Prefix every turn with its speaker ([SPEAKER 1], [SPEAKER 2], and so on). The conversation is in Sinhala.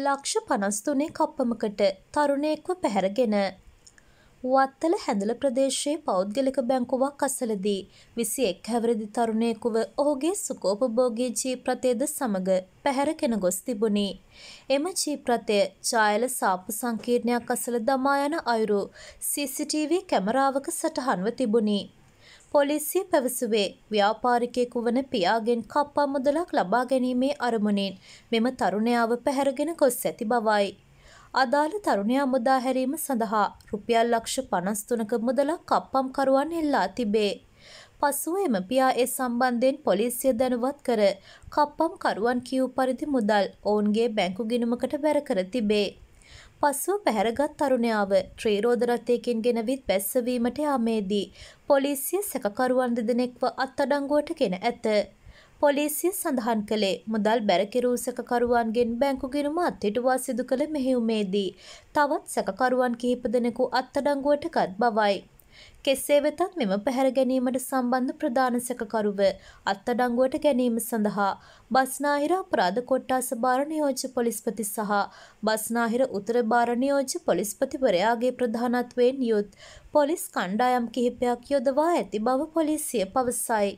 [SPEAKER 1] ලක්ෂ පනස්තුනේ කප්පමකට තරුණයෙක්ව පැහැරගෙන. වත්තල හැඳල ප්‍රදේශයේ පෞද්ගලික බැංකුවක් අසලදී විසි එක් හැවරදි තරුණයෙකුව ඔහුගේ සුකෝපභෝගී ජීප්‍රතයද සමඟ පැහැරකෙන ගොස් තිබුණි. එම ජීප්‍රතය ජායල සාප්පු සංකීර්ණයක් අසල දමා යන අයුරු CCTV කැමරාවක සටහන්ව තිබුණි. පොලිසිය පැවසුවේ ව්‍යාපාරිකයෙකු වන පියාගෙන් කප්පා මුදලක් ලබා ගැනීමේ අරමුණින් මෙම තරුණයාව පැහැරගෙන ගොස් ඇති බවයි. අදාළ තරුණයා මුදා හැරීම සඳහා රුපියල් ලක්ෂ 53ක මුදලක් කප්පම්කරුවන් එල්ලා තිබේ. පසුව එම පියා ඒ සම්බන්ධයෙන් පොලිසිය දැනුවත් කර කප්පම්කරුවන් කියූ පරිදි මුදල් ඔවුන්ගේ බැංකු ගිණුමකට බැර කර තිබේ. පසුව පැහැරගත් තරුණයාව ත්‍රීරෝධ රථයකින් ගෙනවිත් බැස්සවීමට යාමේදී පොලිසිය සැකකරුවන් දෙදෙනෙක්ව අත්අඩංගුවට ගෙන ඇත. පොලිසිය සඳහන් කළේ මුදල් බැරකිරූ සැකකරුවන්ගෙන් බැංකු ගිණුම අත්හිටුවා සිදු කළ මෙහෙයුමේදී තවත් සැකකරුවන් කිහිප දෙනෙකු අත්අඩංගුවට ගත් බවයි. කෙසේ වෙතත් මෙම පැහැර ගැනීමට සම්බන්ධ ප්‍රධාන සැකකරුව අත්අඩංගුවට ගැනීම සඳහා බස්නාහිර අපරාධ කොට්ටාස භාර නියෝජ්‍ය පොලිස්පති සහ බස්නාහිර උතුර භාර නියෝජ්‍ය පොලිස්පතිවරයාගේ ප්‍රධානත්වයෙන් යුත් පොලිස් කණ්ඩායම් කිහිපයක් යොදවා ඇති බව පොලිසිය පවසයි.